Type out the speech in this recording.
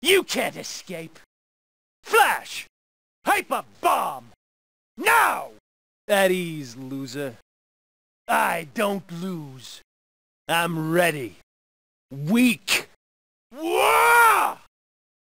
You can't escape! Flash! Hyper Bomb! Now! At ease, loser. I don't lose. I'm ready. Weak.